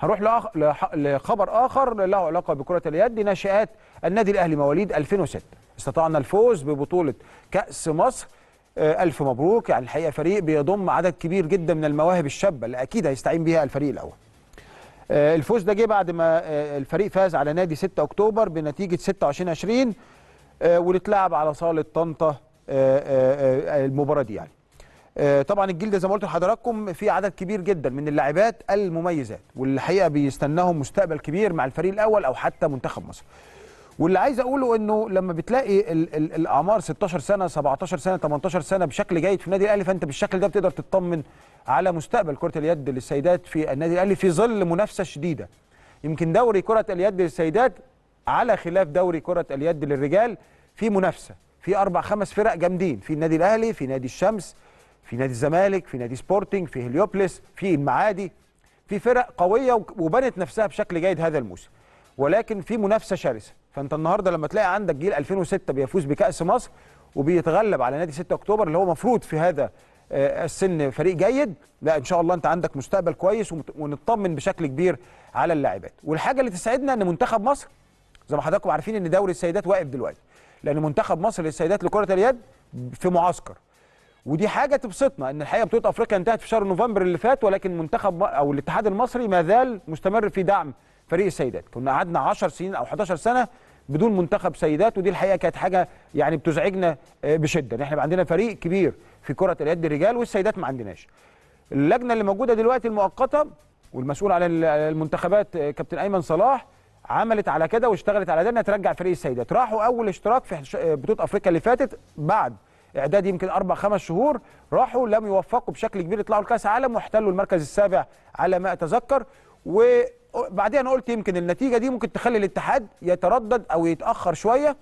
هنروح لخبر اخر له علاقه بكره اليد ناشئات النادي الاهلي مواليد 2006 استطعنا الفوز ببطوله كاس مصر آه، ألف مبروك يعني الحقيقة فريق بيضم عدد كبير جدا من المواهب الشابة اللي أكيد هيستعين بيها الفريق الأول آه، الفوز ده جه بعد ما آه، الفريق فاز على نادي 6 أكتوبر بنتيجة 26 20 واللي اتلعب على صالة طنطا المباراة دي يعني آه، طبعا الجيل ده زي ما قلت لحضراتكم في عدد كبير جدا من اللاعبات المميزات والحقيقه بيستناهم مستقبل كبير مع الفريق الاول او حتى منتخب مصر واللي عايز اقوله انه لما بتلاقي الـ الـ الاعمار 16 سنه 17 سنه 18 سنه بشكل جيد في النادي الاهلي فانت بالشكل ده بتقدر تطمن على مستقبل كره اليد للسيدات في النادي الاهلي في ظل منافسه شديده يمكن دوري كره اليد للسيدات على خلاف دوري كره اليد للرجال في منافسه في اربع خمس فرق جامدين في النادي الاهلي في نادي الشمس في نادي الزمالك في نادي سبورتنج في هليوبلس في المعادي في فرق قويه وبنت نفسها بشكل جيد هذا الموسم ولكن في منافسه شرسه فانت النهارده لما تلاقي عندك جيل 2006 بيفوز بكاس مصر وبيتغلب على نادي 6 اكتوبر اللي هو مفروض في هذا آه، السن فريق جيد لا ان شاء الله انت عندك مستقبل كويس ونطمن بشكل كبير على اللاعبات والحاجه اللي تسعدنا ان منتخب مصر زي ما حضراتكم عارفين ان دوري السيدات واقف دلوقتي لان منتخب مصر للسيدات لكره اليد في معسكر ودي حاجه تبسطنا ان الحقيقه بطوله افريقيا انتهت في شهر نوفمبر اللي فات ولكن منتخب او الاتحاد المصري ما زال مستمر في دعم فريق السيدات كنا قعدنا 10 سنين او 11 سنه بدون منتخب سيدات ودي الحقيقه كانت حاجه يعني بتزعجنا آه، بشده ان احنا عندنا فريق كبير في كره اليد الرجال والسيدات ما عندناش اللجنه اللي موجوده دلوقتي المؤقته والمسؤول على المنتخبات آه، كابتن ايمن صلاح عملت على كده واشتغلت على ده انها ترجع فريق السيدات راحوا اول اشتراك في آه، بطوله افريقيا اللي فاتت بعد اعداد يمكن اربع خمس شهور راحوا لم يوفقوا بشكل كبير يطلعوا لكاس عالم واحتلوا المركز السابع على ما اتذكر وبعدين انا قلت يمكن النتيجه دي ممكن تخلي الاتحاد يتردد او يتاخر شويه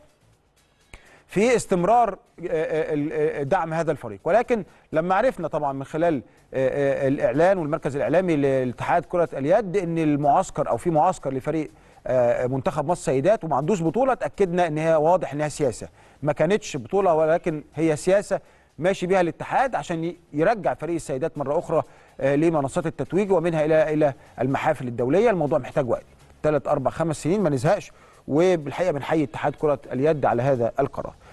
في استمرار آه، آه، آه، دعم هذا الفريق ولكن لما عرفنا طبعا من خلال الاعلان والمركز الاعلامي لاتحاد كره اليد ان المعسكر او في معسكر لفريق آه، منتخب مصر سيدات وما عندوش بطوله اتاكدنا ان هي واضح انها سياسه ما كانتش بطوله ولكن هي سياسه ماشي بها الاتحاد عشان يرجع فريق السيدات مره اخرى آه، لمنصات التتويج ومنها الى الى المحافل الدوليه الموضوع محتاج وقت ثلاث اربع خمس سنين ما نزهقش وبالحقيقه بنحيي اتحاد كره اليد على هذا القرار